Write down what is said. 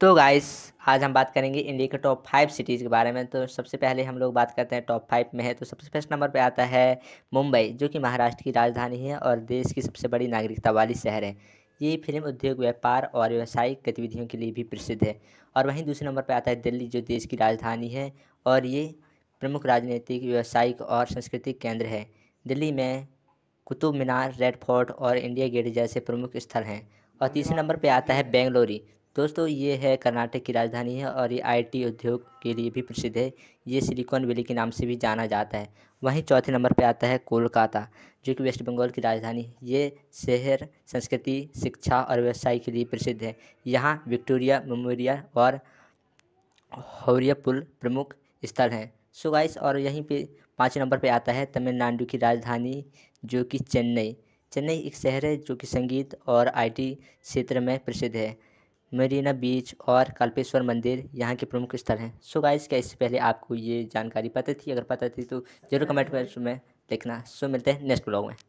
तो गाइस आज हम बात करेंगे इंडिया के टॉप फाइव सिटीज़ के बारे में तो सबसे पहले हम लोग बात करते हैं टॉप फाइव में है तो सबसे फर्स्ट नंबर पे आता है मुंबई जो कि महाराष्ट्र की राजधानी है और देश की सबसे बड़ी नागरिकता वाली शहर है ये फिल्म उद्योग व्यापार और व्यावसायिक गतिविधियों के लिए भी प्रसिद्ध है और वहीं दूसरे नंबर पर आता है दिल्ली जो देश की राजधानी है और ये प्रमुख राजनीतिक व्यावसायिक और सांस्कृतिक केंद्र है दिल्ली में कुतुब मीनार रेड फोर्ट और इंडिया गेट जैसे प्रमुख स्थल हैं और तीसरे नंबर पर आता है बेंगलोरी दोस्तों ये है कर्नाटक की राजधानी है और ये आईटी उद्योग के लिए भी प्रसिद्ध है ये सिलिकॉन वैली के नाम से भी जाना जाता है वहीं चौथे नंबर पर आता है कोलकाता जो कि वेस्ट बंगाल की राजधानी ये शहर संस्कृति शिक्षा और व्यवसाय के लिए प्रसिद्ध है यहाँ विक्टोरिया मेमोरियल और हौरिया पुल प्रमुख स्थल हैं सोगाइस और यहीं पर पाँच नंबर पर आता है तमिलनाडु की राजधानी जो कि चेन्नई चेन्नई एक शहर है जो कि संगीत और आई क्षेत्र में प्रसिद्ध है मरीना बीच और कल्पेश्वर मंदिर यहाँ के प्रमुख स्थल हैं सो गाइस क्या इससे पहले आपको ये जानकारी पता थी अगर पता थी तो जरूर कमेंट बॉक्स में लिखना सो मिलते हैं नेक्स्ट ब्लॉग में